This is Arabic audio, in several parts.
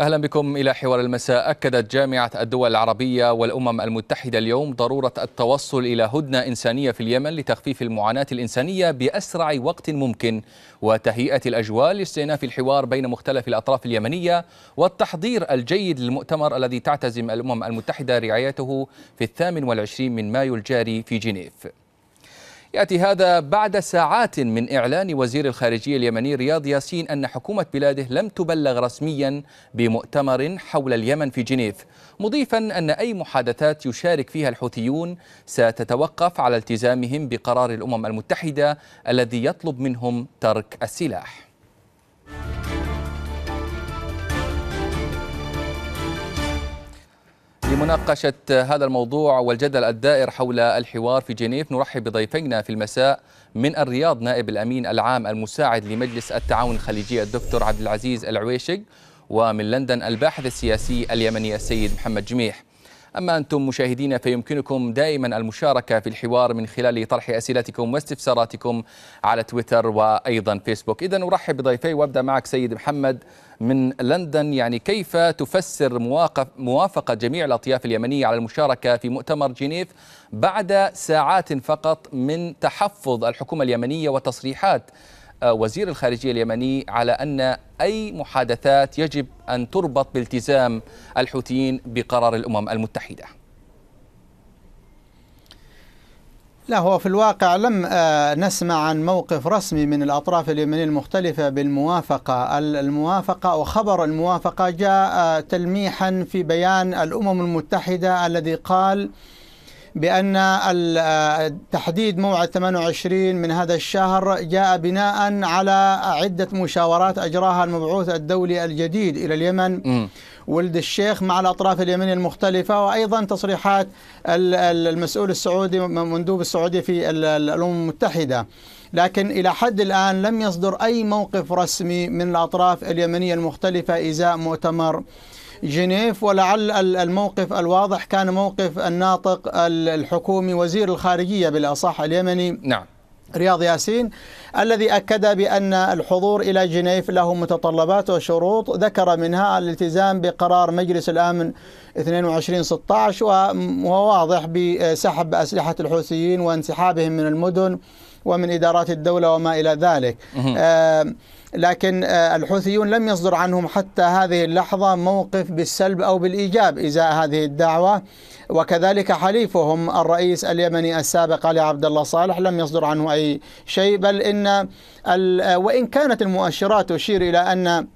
أهلا بكم إلى حوار المساء أكدت جامعة الدول العربية والأمم المتحدة اليوم ضرورة التوصل إلى هدنة إنسانية في اليمن لتخفيف المعاناة الإنسانية بأسرع وقت ممكن وتهيئة الأجواء لاستئناف الحوار بين مختلف الأطراف اليمنية والتحضير الجيد للمؤتمر الذي تعتزم الأمم المتحدة رعايته في الثامن والعشرين من مايو الجاري في جنيف يأتي هذا بعد ساعات من إعلان وزير الخارجية اليمني رياض ياسين أن حكومة بلاده لم تبلغ رسميا بمؤتمر حول اليمن في جنيف مضيفا أن أي محادثات يشارك فيها الحوثيون ستتوقف على التزامهم بقرار الأمم المتحدة الذي يطلب منهم ترك السلاح لمناقشة هذا الموضوع والجدل الدائر حول الحوار في جنيف نرحب بضيفينا في المساء من الرياض نائب الأمين العام المساعد لمجلس التعاون الخليجي الدكتور عبد العزيز العويشق ومن لندن الباحث السياسي اليمني السيد محمد جميح أما أنتم مشاهدين فيمكنكم دائما المشاركة في الحوار من خلال طرح أسئلتكم واستفساراتكم على تويتر وأيضا فيسبوك إذا أرحب بضيفي وأبدأ معك سيد محمد من لندن يعني كيف تفسر مواقف موافقة جميع الأطياف اليمنية على المشاركة في مؤتمر جنيف بعد ساعات فقط من تحفظ الحكومة اليمنية وتصريحات وزير الخارجية اليمني على أن أي محادثات يجب أن تربط بالتزام الحوثيين بقرار الأمم المتحدة لا هو في الواقع لم آه، نسمع عن موقف رسمي من الأطراف اليمنية المختلفة بالموافقة الموافقة وخبر الموافقة جاء آه، تلميحا في بيان الأمم المتحدة الذي قال بأن آه، تحديد موعد 28 من هذا الشهر جاء بناء على عدة مشاورات أجراها المبعوث الدولي الجديد إلى اليمن م. ولد الشيخ مع الأطراف اليمنية المختلفة وأيضا تصريحات المسؤول السعودي مندوب السعودي في الأمم المتحدة لكن إلى حد الآن لم يصدر أي موقف رسمي من الأطراف اليمنية المختلفة إزاء مؤتمر جنيف ولعل الموقف الواضح كان موقف الناطق الحكومي وزير الخارجية بالأصح اليمني نعم رياض ياسين الذي أكد بأن الحضور إلى جنيف له متطلبات وشروط ذكر منها الالتزام بقرار مجلس الأمن 22 22-16 وواضح بسحب أسلحة الحوثيين وانسحابهم من المدن ومن إدارات الدولة وما إلى ذلك لكن آه، الحوثيون لم يصدر عنهم حتى هذه اللحظة موقف بالسلب أو بالإيجاب إزاء هذه الدعوة وكذلك حليفهم الرئيس اليمني السابق علي عبد الله صالح لم يصدر عنه أي شيء بل إن آه، وإن كانت المؤشرات تشير إلى أن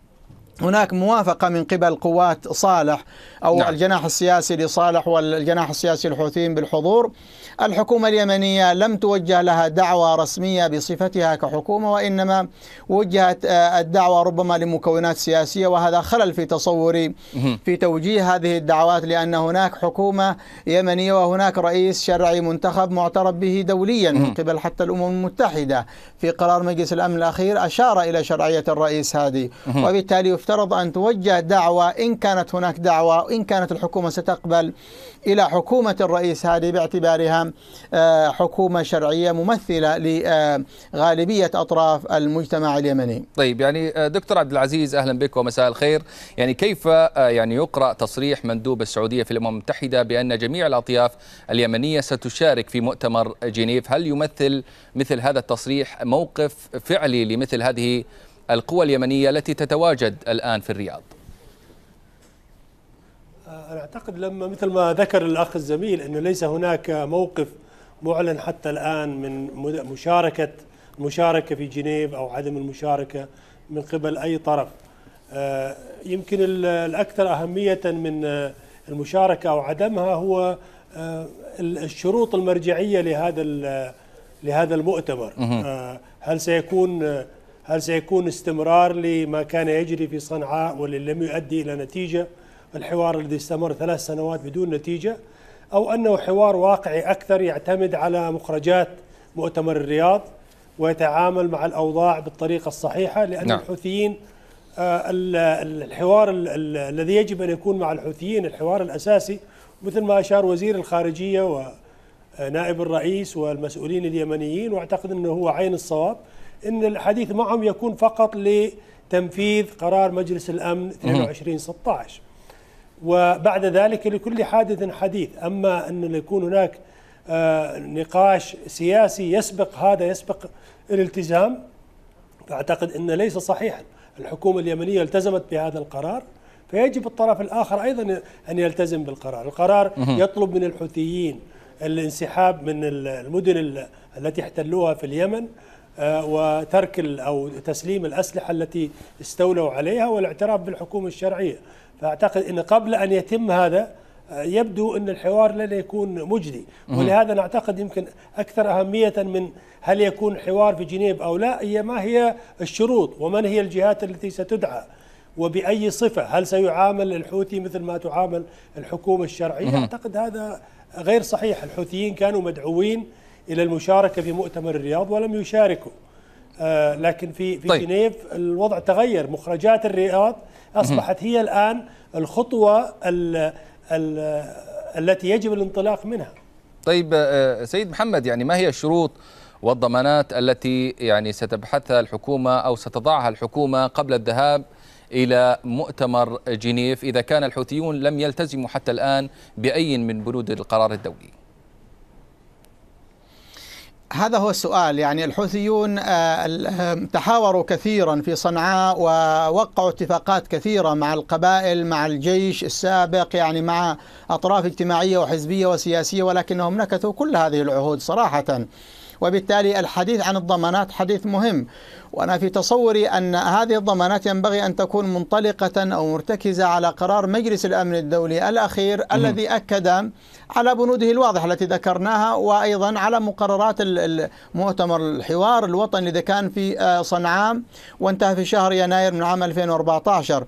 هناك موافقة من قبل قوات صالح أو نعم. الجناح السياسي لصالح والجناح السياسي الحوثيين بالحضور الحكومة اليمنية لم توجه لها دعوة رسمية بصفتها كحكومة وإنما وجهت آه، الدعوة ربما لمكونات سياسية وهذا خلل في تصوري في توجيه هذه الدعوات لأن هناك حكومة يمنية وهناك رئيس شرعي منتخب معترف به دوليا من قبل حتى الأمم المتحدة في قرار مجلس الأمن الأخير أشار إلى شرعية الرئيس هذه وبالتالي يفترض أن توجه دعوة إن كانت هناك دعوة إن كانت الحكومة ستقبل إلى حكومة الرئيس هذه باعتبارها آه، حكومه شرعيه ممثله لغالبيه اطراف المجتمع اليمني. طيب يعني آه، دكتور عبد العزيز اهلا بك ومساء الخير، يعني كيف آه، يعني يقرا تصريح مندوب السعوديه في الامم المتحده بان جميع الاطياف اليمنيه ستشارك في مؤتمر جنيف، هل يمثل مثل هذا التصريح موقف فعلي لمثل هذه القوى اليمنيه التي تتواجد الان في الرياض؟ انا اعتقد لما مثل ما ذكر الاخ الزميل انه ليس هناك موقف معلن حتى الان من مشاركه المشاركه في جنيف او عدم المشاركه من قبل اي طرف آه، يمكن الاكثر اهميه من آه، المشاركه او عدمها هو آه، الشروط المرجعيه لهذا لهذا المؤتمر هل سيكون هل سيكون استمرار لما كان يجري في صنعاء واللي لم يؤدي الى نتيجه الحوار الذي استمر ثلاث سنوات بدون نتيجة أو أنه حوار واقعي أكثر يعتمد على مخرجات مؤتمر الرياض ويتعامل مع الأوضاع بالطريقة الصحيحة لأن نعم. الحوثيين آه، الحوار الذي يجب أن يكون مع الحوثيين الحوار الأساسي مثل ما أشار وزير الخارجية ونائب آه، الرئيس والمسؤولين اليمنيين وأعتقد أنه هو عين الصواب أن الحديث معهم يكون فقط لتنفيذ قرار مجلس الأمن 22 16 وبعد ذلك لكل حادث حديث أما أن يكون هناك آه، نقاش سياسي يسبق هذا يسبق الالتزام فأعتقد أن ليس صحيحا الحكومة اليمنية التزمت بهذا القرار فيجب الطرف الآخر أيضا أن يلتزم بالقرار القرار يطلب من الحوثيين الانسحاب من المدن التي احتلوها في اليمن آه، وترك او تسليم الاسلحه التي استولوا عليها والاعتراف بالحكومه الشرعيه، فأعتقد أن قبل أن يتم هذا آه، يبدو أن الحوار لن يكون مجدي ولهذا نعتقد يمكن أكثر أهمية من هل يكون حوار في جنيف أو لا هي ما هي الشروط ومن هي الجهات التي ستدعى وبأي صفة هل سيعامل الحوثي مثل ما تعامل الحكومة الشرعية أعتقد هذا غير صحيح الحوثيين كانوا مدعوين إلى المشاركة في مؤتمر الرياض ولم يشاركوا آه لكن في في طيب. جنيف الوضع تغير مخرجات الرياض أصبحت هي الآن الخطوة الـ الـ التي يجب الانطلاق منها طيب آه، سيد محمد يعني ما هي الشروط والضمانات التي يعني ستبحثها الحكومة أو ستضعها الحكومة قبل الذهاب إلى مؤتمر جنيف إذا كان الحوثيون لم يلتزموا حتى الآن بأي من بنود القرار الدولي هذا هو السؤال يعني الحوثيون آه، آه، تحاوروا كثيرا في صنعاء ووقعوا اتفاقات كثيرة مع القبائل مع الجيش السابق يعني مع أطراف اجتماعية وحزبية وسياسية ولكنهم نكثوا كل هذه العهود صراحةً وبالتالي الحديث عن الضمانات حديث مهم وأنا في تصوري أن هذه الضمانات ينبغي أن تكون منطلقة أو مرتكزة على قرار مجلس الأمن الدولي الأخير م. الذي أكد على بنوده الواضحة التي ذكرناها وأيضا على مقررات المؤتمر الحوار الوطني الذي كان في آه، صنعاء وانتهى في شهر يناير من عام 2014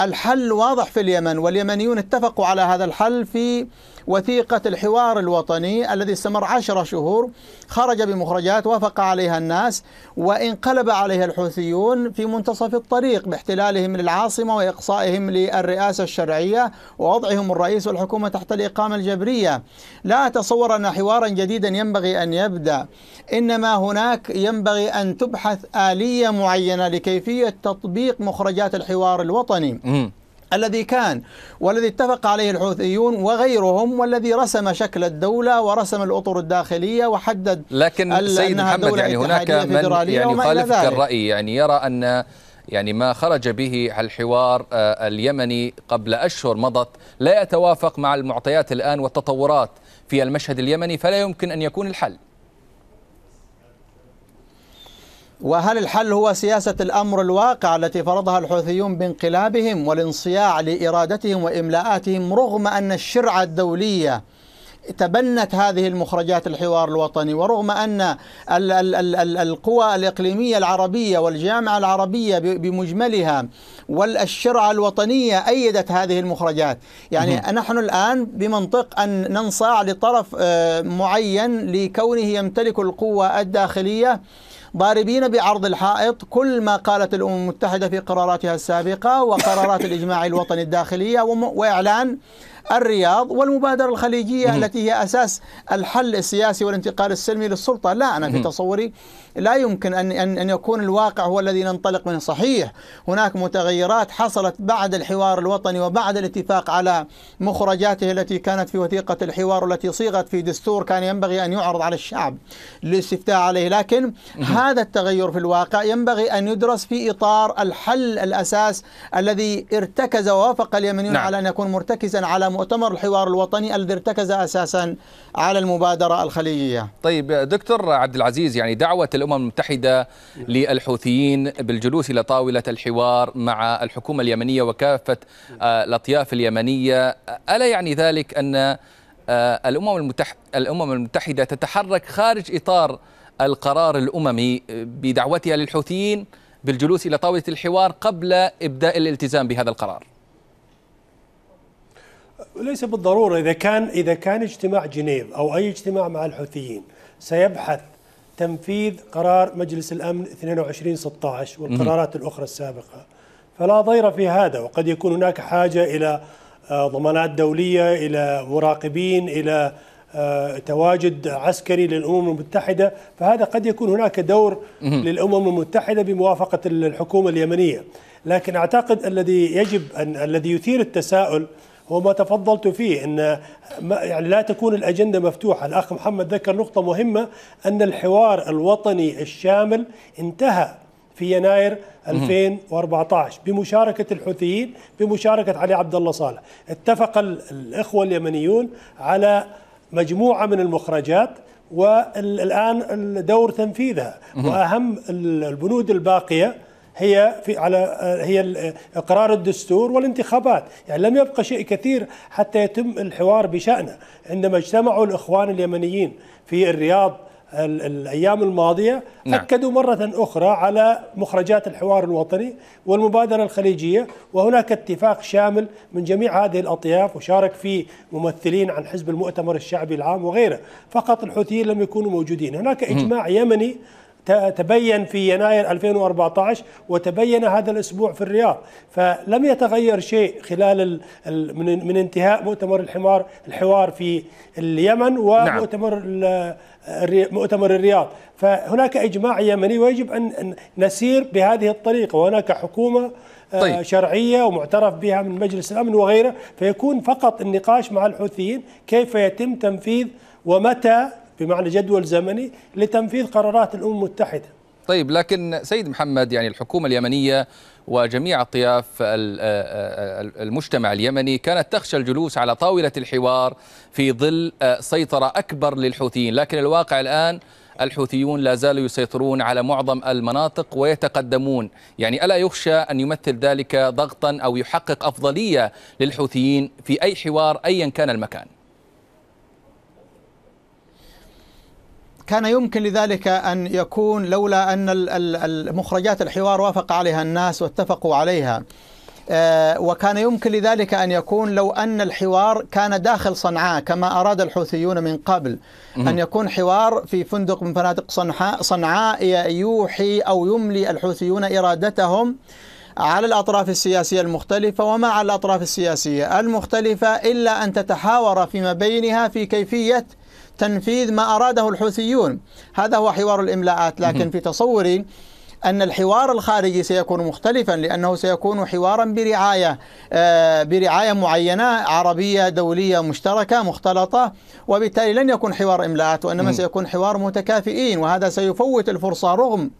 الحل واضح في اليمن واليمنيون اتفقوا على هذا الحل في وثيقة الحوار الوطني الذي استمر عشر شهور خرج بمخرجات وافق عليها الناس وانقلب عليها الحوثيون في منتصف الطريق باحتلالهم للعاصمة وإقصائهم للرئاسة الشرعية ووضعهم الرئيس والحكومة تحت الإقامة الجبرية لا أتصور أن حوارا جديدا ينبغي أن يبدأ إنما هناك ينبغي أن تبحث آلية معينة لكيفية تطبيق مخرجات الحوار الوطني الذي كان والذي اتفق عليه الحوثيون وغيرهم والذي رسم شكل الدولة ورسم الأطر الداخلية وحدد لكن سيد محمد يعني هناك من يعني يخالفك الرأي يعني يرى أن يعني ما خرج به الحوار آه، اليمني قبل أشهر مضت لا يتوافق مع المعطيات الآن والتطورات في المشهد اليمني فلا يمكن أن يكون الحل وهل الحل هو سياسة الأمر الواقع التي فرضها الحوثيون بانقلابهم والانصياع لإرادتهم وإملاءاتهم رغم أن الشرعة الدولية تبنت هذه المخرجات الحوار الوطني ورغم أن القوى الإقليمية العربية والجامعة العربية بمجملها والشرعة الوطنية أيدت هذه المخرجات يعني مم. نحن الآن بمنطق أن ننصاع لطرف آه، معين لكونه يمتلك القوة الداخلية ضاربين بعرض الحائط كل ما قالت الأمم المتحدة في قراراتها السابقة وقرارات الإجماع الوطني الداخلية وإعلان الرياض والمبادرة الخليجية مم. التي هي أساس الحل السياسي والانتقال السلمي للسلطة لا أنا في مم. تصوري لا يمكن أن, أن, يكون الواقع هو الذي ننطلق منه صحيح هناك متغيرات حصلت بعد الحوار الوطني وبعد الاتفاق على مخرجاته التي كانت في وثيقة الحوار والتي صيغت في دستور كان ينبغي أن يعرض على الشعب للاستفتاء عليه لكن مم. هذا التغير في الواقع ينبغي أن يدرس في إطار الحل الأساس الذي ارتكز ووافق اليمنيون نعم. على أن يكون مرتكزا على مؤتمر الحوار الوطني الذي ارتكز أساسا على المبادرة الخليجية طيب دكتور عبد العزيز يعني دعوة الأمم المتحدة للحوثيين بالجلوس إلى طاولة الحوار مع الحكومة اليمنية وكافة آه، الأطياف اليمنية ألا يعني ذلك أن آه، الأمم المتحدة, الأمم المتحدة تتحرك خارج إطار القرار الأممي آه، بدعوتها للحوثيين بالجلوس إلى طاولة الحوار قبل إبداء الالتزام بهذا القرار ليس بالضروره اذا كان اذا كان اجتماع جنيف او اي اجتماع مع الحوثيين سيبحث تنفيذ قرار مجلس الامن 2216 والقرارات الاخرى السابقه فلا ضير في هذا وقد يكون هناك حاجه الى آه، ضمانات دوليه الى مراقبين الى آه، تواجد عسكري للامم المتحده فهذا قد يكون هناك دور للامم المتحده بموافقه الحكومه اليمنيه لكن اعتقد الذي يجب ان الذي يثير التساؤل هو ما تفضلت فيه ان يعني لا تكون الاجنده مفتوحه، الاخ محمد ذكر نقطه مهمه ان الحوار الوطني الشامل انتهى في يناير 2014 بمشاركه الحوثيين بمشاركه علي عبد الله صالح، اتفق الاخوه اليمنيون على مجموعه من المخرجات والان دور تنفيذها واهم البنود الباقيه هي في على آه، هي آه، اقرار الدستور والانتخابات، يعني لم يبقى شيء كثير حتى يتم الحوار بشأنه، عندما اجتمعوا الاخوان اليمنيين في الرياض الايام الماضيه نعم. اكدوا مره اخرى على مخرجات الحوار الوطني والمبادره الخليجيه وهناك اتفاق شامل من جميع هذه الاطياف وشارك فيه ممثلين عن حزب المؤتمر الشعبي العام وغيره فقط الحوثيين لم يكونوا موجودين هناك اجماع يمني تبين في يناير 2014 وتبين هذا الاسبوع في الرياض فلم يتغير شيء خلال من من انتهاء مؤتمر الحمار الحوار في اليمن ومؤتمر نعم. مؤتمر الرياض فهناك اجماع يمني ويجب ان نسير بهذه الطريقه وهناك حكومه آه، طيب. شرعيه ومعترف بها من مجلس الامن وغيره فيكون فقط النقاش مع الحوثيين كيف يتم تنفيذ ومتى بمعنى جدول زمني لتنفيذ قرارات الأمم المتحدة طيب لكن سيد محمد يعني الحكومة اليمنية وجميع أطياف المجتمع اليمني كانت تخشى الجلوس على طاولة الحوار في ظل آه، سيطرة أكبر للحوثيين لكن الواقع الآن الحوثيون لا زالوا يسيطرون على معظم المناطق ويتقدمون يعني ألا يخشى أن يمثل ذلك ضغطا أو يحقق أفضلية للحوثيين في أي حوار أيا كان المكان كان يمكن لذلك أن يكون لولا أن المخرجات الحوار وافق عليها الناس واتفقوا عليها آه، وكان يمكن لذلك أن يكون لو أن الحوار كان داخل صنعاء كما أراد الحوثيون من قبل أن يكون حوار في فندق من فنادق صنعاء, صنعاء يوحي أو يملي الحوثيون إرادتهم على الأطراف السياسية المختلفة وما على الأطراف السياسية المختلفة إلا أن تتحاور فيما بينها في كيفية تنفيذ ما أراده الحوثيون هذا هو حوار الإملاءات لكن في تصوري أن الحوار الخارجي سيكون مختلفا لأنه سيكون حوارا برعاية آه، برعاية معينة عربية دولية مشتركة مختلطة وبالتالي لن يكون حوار إملاءات وإنما سيكون حوار متكافئين وهذا سيفوت الفرصة رغم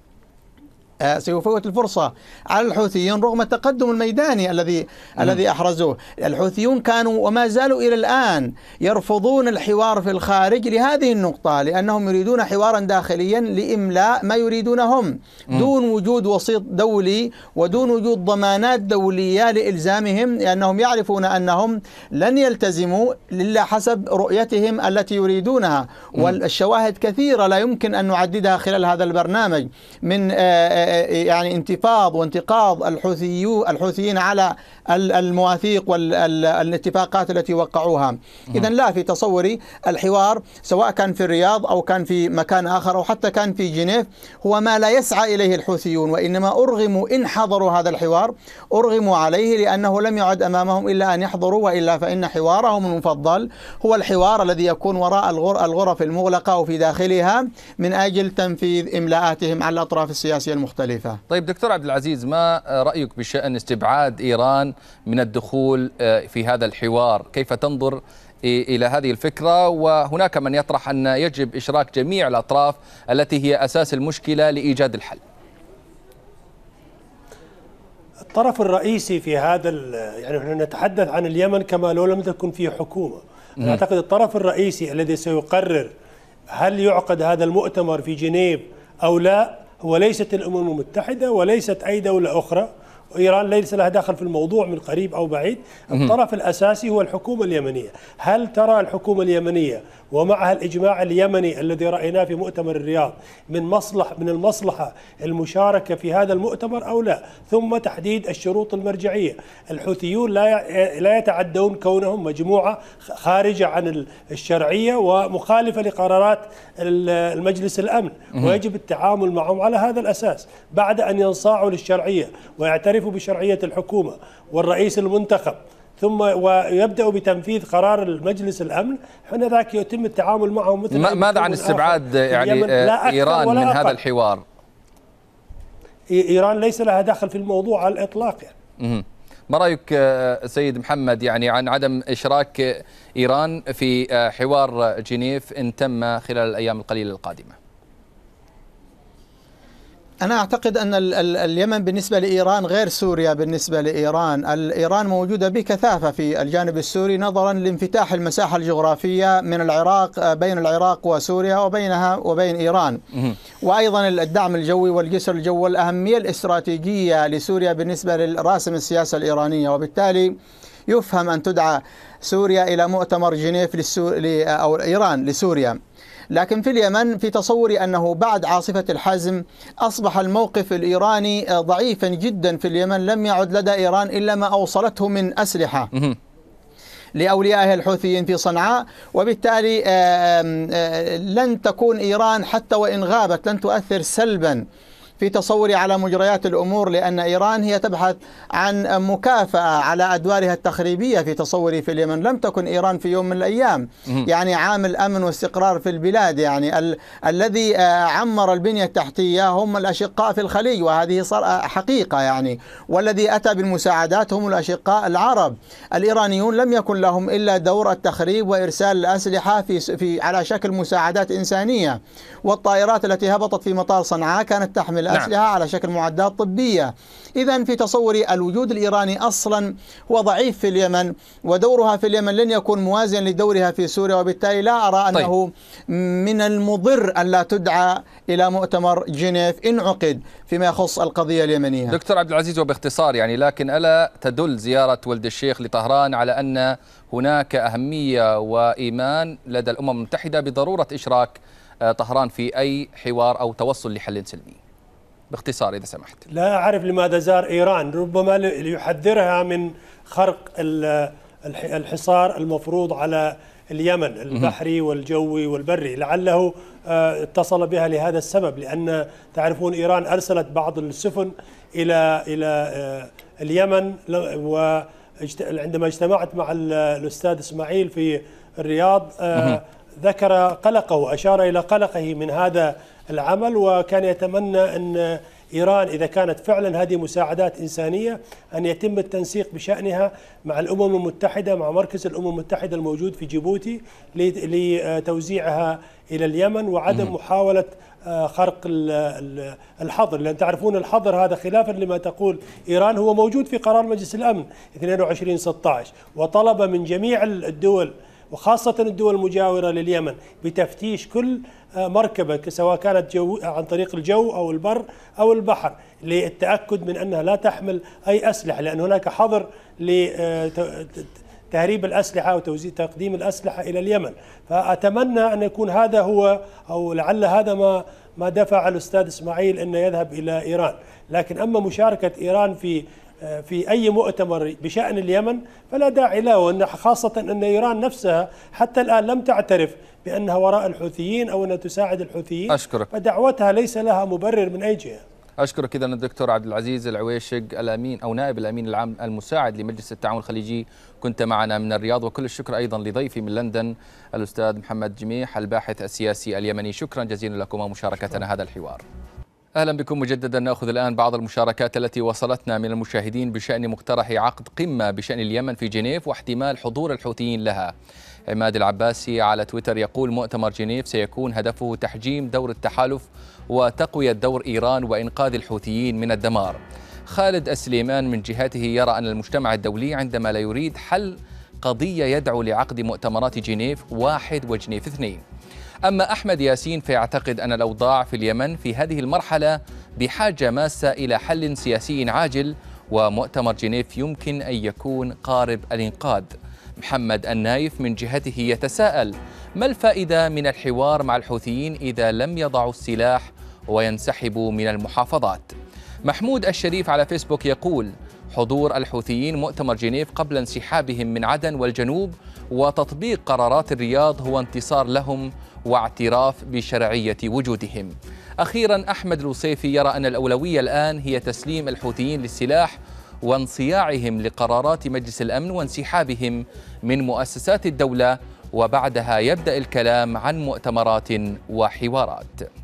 آه، سيفوت الفرصة على الحوثيين رغم التقدم الميداني الذي م. الذي أحرزوه الحوثيون كانوا وما زالوا إلى الآن يرفضون الحوار في الخارج لهذه النقطة لأنهم يريدون حوارا داخليا لإملاء ما يريدونهم دون وجود وسيط دولي ودون وجود ضمانات دولية لإلزامهم لأنهم يعرفون أنهم لن يلتزموا إلا حسب رؤيتهم التي يريدونها والشواهد كثيرة لا يمكن أن نعددها خلال هذا البرنامج من آه، آه، يعني انتفاض وانتقاض الحوثيين على المواثيق والاتفاقات التي وقعوها إذا لا في تصوري الحوار سواء كان في الرياض أو كان في مكان آخر أو حتى كان في جنيف هو ما لا يسعى إليه الحوثيون وإنما أرغموا إن حضروا هذا الحوار أرغموا عليه لأنه لم يعد أمامهم إلا أن يحضروا وإلا فإن حوارهم المفضل هو الحوار الذي يكون وراء الغرف المغلقة أو في داخلها من أجل تنفيذ إملاءاتهم على الأطراف السياسية المختلفة طيب دكتور عبد العزيز ما رأيك بشأن استبعاد إيران من الدخول آه، في هذا الحوار كيف تنظر إلى هذه الفكرة وهناك من يطرح أن يجب إشراك جميع الأطراف التي هي أساس المشكلة لإيجاد الحل الطرف الرئيسي في هذا يعني نحن نتحدث عن اليمن كما لو لم تكن فيه حكومة أعتقد الطرف الرئيسي الذي سيقرر هل يعقد هذا المؤتمر في جنيف أو لا هو ليست الأمم المتحدة وليست أي دولة أخرى إيران ليس لها دخل في الموضوع من قريب أو بعيد الطرف الأساسي هو الحكومة اليمنية هل ترى الحكومة اليمنية ومعها الإجماع اليمني الذي رأيناه في مؤتمر الرياض من مصلح من المصلحة المشاركة في هذا المؤتمر أو لا ثم تحديد الشروط المرجعية الحوثيون لا لا يتعدون كونهم مجموعة خارجة عن الشرعية ومخالفة لقرارات المجلس الأمن ويجب التعامل معهم على هذا الأساس بعد أن ينصاعوا للشرعية ويعترف يعترف بشرعية الحكومة والرئيس المنتخب ثم ويبدا بتنفيذ قرار المجلس الامن ذاك يتم التعامل معه مثل ماذا عن استبعاد يعني آه، ايران من أقل. هذا الحوار ايران ليس لها دخل في الموضوع على الاطلاق يعني. ما رايك آه، سيد محمد يعني عن عدم اشراك ايران في آه، حوار جنيف ان تم خلال الايام القليله القادمه أنا أعتقد أن اليمن بالنسبة لإيران غير سوريا بالنسبة لإيران إيران موجودة بكثافة في الجانب السوري نظرا لانفتاح المساحة الجغرافية من العراق آه، بين العراق وسوريا وبينها وبين إيران وأيضا الدعم الجوي والجسر الجوي والأهمية الاستراتيجية لسوريا بالنسبة للراسم السياسة الإيرانية وبالتالي يفهم أن تدعى سوريا إلى مؤتمر جنيف ل... أو إيران لسوريا لكن في اليمن في تصوري أنه بعد عاصفة الحزم أصبح الموقف الإيراني ضعيفا جدا في اليمن لم يعد لدى إيران إلا ما أوصلته من أسلحة لأوليائها الحوثيين في صنعاء وبالتالي لن تكون إيران حتى وإن غابت لن تؤثر سلبا في تصوري على مجريات الأمور لأن إيران هي تبحث عن مكافأة على أدوارها التخريبية في تصوري في اليمن لم تكن إيران في يوم من الأيام يعني عامل أمن واستقرار في البلاد يعني ال- الذي آه، عمر البنية التحتية هم الأشقاء في الخليج وهذه حقيقة يعني والذي أتى بالمساعدات هم الأشقاء العرب الإيرانيون لم يكن لهم إلا دور التخريب وإرسال الأسلحة في, في على شكل مساعدات إنسانية والطائرات التي هبطت في مطار صنعاء كانت تحمل الأسلحة نعم. على شكل معدات طبية إذا في تصوري الوجود الإيراني أصلا هو ضعيف في اليمن ودورها في اليمن لن يكون موازيا لدورها في سوريا وبالتالي لا أرى طيب. أنه طيب. من المضر أن لا تدعى إلى مؤتمر جنيف إن عقد فيما يخص القضية اليمنية دكتور عبد العزيز وباختصار يعني لكن ألا تدل زيارة ولد الشيخ لطهران على أن هناك أهمية وإيمان لدى الأمم المتحدة بضرورة إشراك آه، طهران في أي حوار أو توصل لحل سلمي باختصار إذا سمحت لا أعرف لماذا زار إيران ربما ليحذرها من خرق الحصار المفروض على اليمن البحري والجوي والبري لعله آه، اتصل بها لهذا السبب لأن تعرفون إيران أرسلت بعض السفن إلى إلى آه، اليمن و عندما اجتمعت مع الأستاذ إسماعيل في الرياض آه، ذكر قلقه أشار إلى قلقه من هذا العمل وكان يتمنى أن إيران إذا كانت فعلا هذه مساعدات إنسانية أن يتم التنسيق بشأنها مع الأمم المتحدة مع مركز الأمم المتحدة الموجود في جيبوتي لتوزيعها إلى اليمن وعدم محاولة آه، خرق الحظر لأن تعرفون الحظر هذا خلافا لما تقول إيران هو موجود في قرار مجلس الأمن 22 16 وطلب من جميع الدول وخاصة الدول المجاورة لليمن بتفتيش كل آه، مركبة سواء كانت جو عن طريق الجو أو البر أو البحر للتأكد من أنها لا تحمل أي أسلحة لأن هناك حظر آه، تهريب الأسلحة وتوزيع تقديم الأسلحة إلى اليمن فأتمنى أن يكون هذا هو أو لعل هذا ما ما دفع الأستاذ إسماعيل أن يذهب إلى إيران لكن أما مشاركة إيران في آه، في أي مؤتمر بشأن اليمن فلا داعي له وأن خاصة أن إيران نفسها حتى الآن لم تعترف بأنها وراء الحوثيين أو أنها تساعد الحوثيين أشكرك فدعوتها ليس لها مبرر من أي جهة أشكرك إذا الدكتور عبد العزيز العويشق الأمين أو نائب الأمين العام المساعد لمجلس التعاون الخليجي كنت معنا من الرياض وكل الشكر أيضا لضيفي من لندن الأستاذ محمد جميح الباحث السياسي اليمني شكرا جزيلا لكما مشاركتنا هذا الحوار أهلا بكم مجددا نأخذ الآن بعض المشاركات التي وصلتنا من المشاهدين بشأن مقترح عقد قمة بشأن اليمن في جنيف واحتمال حضور الحوثيين لها عماد العباسي على تويتر يقول مؤتمر جنيف سيكون هدفه تحجيم دور التحالف وتقوية دور إيران وإنقاذ الحوثيين من الدمار خالد السليمان من جهته يرى أن المجتمع الدولي عندما لا يريد حل قضية يدعو لعقد مؤتمرات جنيف واحد وجنيف اثنين أما أحمد ياسين فيعتقد أن الأوضاع في اليمن في هذه المرحلة بحاجة ماسة إلى حل سياسي عاجل ومؤتمر جنيف يمكن أن يكون قارب الإنقاذ محمد النايف من جهته يتساءل ما الفائدة من الحوار مع الحوثيين إذا لم يضعوا السلاح وينسحبوا من المحافظات محمود الشريف على فيسبوك يقول حضور الحوثيين مؤتمر جنيف قبل انسحابهم من عدن والجنوب وتطبيق قرارات الرياض هو انتصار لهم واعتراف بشرعية وجودهم أخيرا أحمد الوصيفي يرى أن الأولوية الآن هي تسليم الحوثيين للسلاح وانصياعهم لقرارات مجلس الأمن وانسحابهم من مؤسسات الدولة وبعدها يبدأ الكلام عن مؤتمرات وحوارات